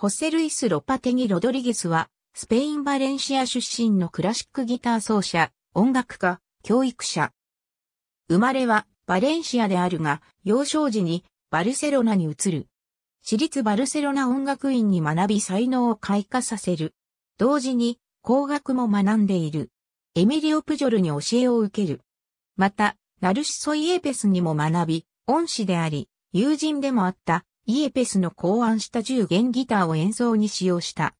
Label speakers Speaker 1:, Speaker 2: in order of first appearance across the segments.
Speaker 1: ホセルイス・ロパテギ・ロドリゲスは、スペイン・バレンシア出身のクラシックギター奏者、音楽家、教育者。生まれはバレンシアであるが、幼少時にバルセロナに移る。私立バルセロナ音楽院に学び才能を開花させる。同時に工学も学んでいる。エミリオ・プジョルに教えを受ける。また、ナルシソ・イエペスにも学び、恩師であり、友人でもあったイエペスの考案した10弦ギターを演奏に使用した。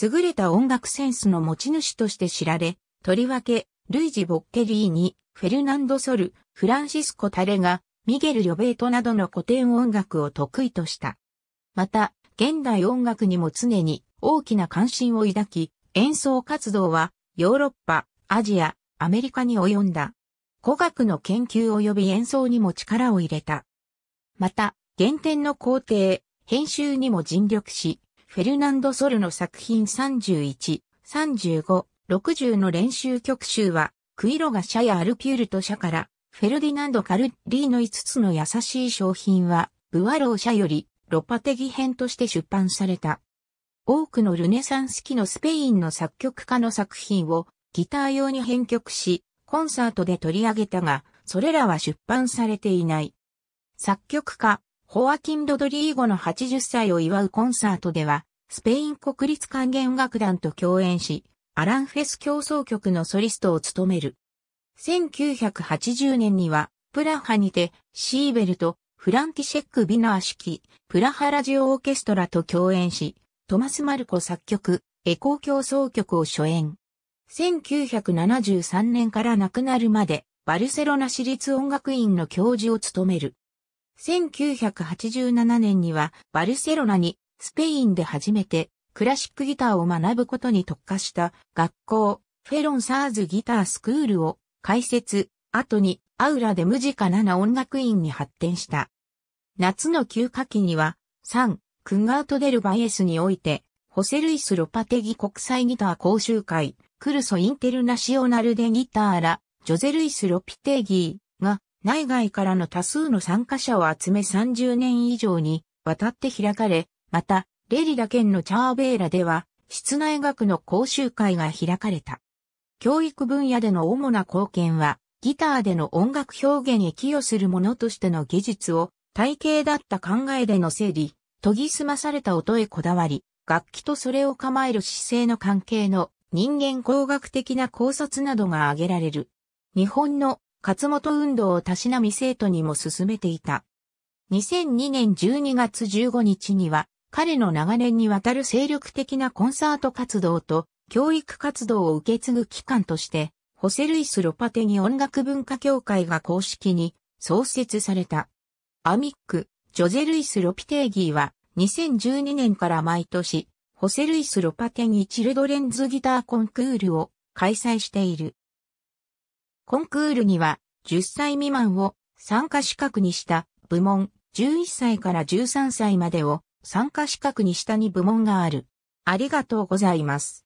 Speaker 1: 優れた音楽センスの持ち主として知られ、とりわけ、ルイジ・ボッケリーニ、フェルナンド・ソル、フランシスコ・タレが、ミゲル・リョベートなどの古典音楽を得意とした。また、現代音楽にも常に大きな関心を抱き、演奏活動はヨーロッパ、アジア、アメリカに及んだ。古学の研究及び演奏にも力を入れた。また、原点の皇帝、編集にも尽力し、フェルナンド・ソルの作品31、35、60の練習曲集は、クイロガ社やアルピュールト社から、フェルディナンド・カルッリーの5つの優しい商品は、ブワロー社より、ロパテギ編として出版された。多くのルネサンス期のスペインの作曲家の作品をギター用に編曲し、コンサートで取り上げたが、それらは出版されていない。作曲家、ホアキン・ロドリーゴの80歳を祝うコンサートでは、スペイン国立管弦楽団と共演し、アランフェス競争曲のソリストを務める。1980年には、プラハにて、シーベルト、フランティシェック・ビナー式、プラハラジオオーケストラと共演し、トマス・マルコ作曲、エコー競争曲を初演。1973年から亡くなるまで、バルセロナ市立音楽院の教授を務める。1987年にはバルセロナにスペインで初めてクラシックギターを学ぶことに特化した学校フェロンサーズギタースクールを開設、後にアウラで無ジカナ音楽院に発展した。夏の休暇期にはサン・クンガートデルバイエスにおいてホセルイス・ロパテギ国際ギター講習会クルソ・インテルナシオナルデギターラジョゼルイス・ロピテギ内外からの多数の参加者を集め30年以上にわたって開かれ、また、レリラ県のチャーベーラでは、室内学の講習会が開かれた。教育分野での主な貢献は、ギターでの音楽表現に寄与するものとしての技術を、体系だった考えでの整理、研ぎ澄まされた音へこだわり、楽器とそれを構える姿勢の関係の人間工学的な考察などが挙げられる。日本の勝本運動をたしなみ生徒にも進めていた。2002年12月15日には、彼の長年にわたる精力的なコンサート活動と教育活動を受け継ぐ機関として、ホセルイス・ロパテギ音楽文化協会が公式に創設された。アミック、ジョゼルイス・ロピテーギーは2012年から毎年、ホセルイス・ロパテギ・チルドレンズ・ギター・コンクールを開催している。コンクールには10歳未満を参加資格にした部門、11歳から13歳までを参加資格にした2部門がある。ありがとうございます。